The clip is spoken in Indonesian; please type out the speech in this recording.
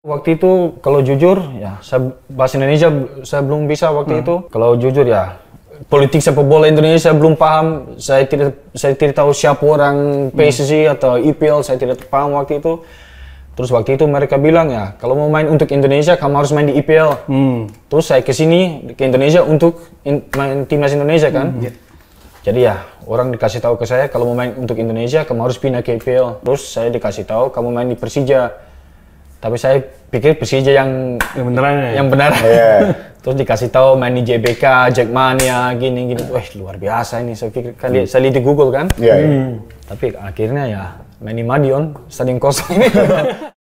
Waktu itu kalau jujur ya saya bahasa Indonesia saya belum bisa waktu hmm. itu. Kalau jujur ya politik sepak bola Indonesia saya belum paham. Saya tidak saya tidak tahu siapa orang PSSI hmm. atau IPL saya tidak paham waktu itu. Terus waktu itu mereka bilang ya kalau mau main untuk Indonesia kamu harus main di IPL. Hmm. Terus saya ke sini ke Indonesia untuk in, main timnas Indonesia kan. Hmm. Ya. Jadi ya orang dikasih tahu ke saya kalau mau main untuk Indonesia kamu harus pindah ke IPL. Terus saya dikasih tahu kamu main di Persija tapi saya pikir besi aja yang yang beneran ya. Yang benar. Yeah. Terus dikasih tahu main di JBK, Jackmania, gini gini. Iya. Wah luar biasa ini. Saya pikir kan hmm. saya lihat di Google kan. Yeah, iya. hmm. yeah. Tapi akhirnya ya main di Madion, stadion kosong ini.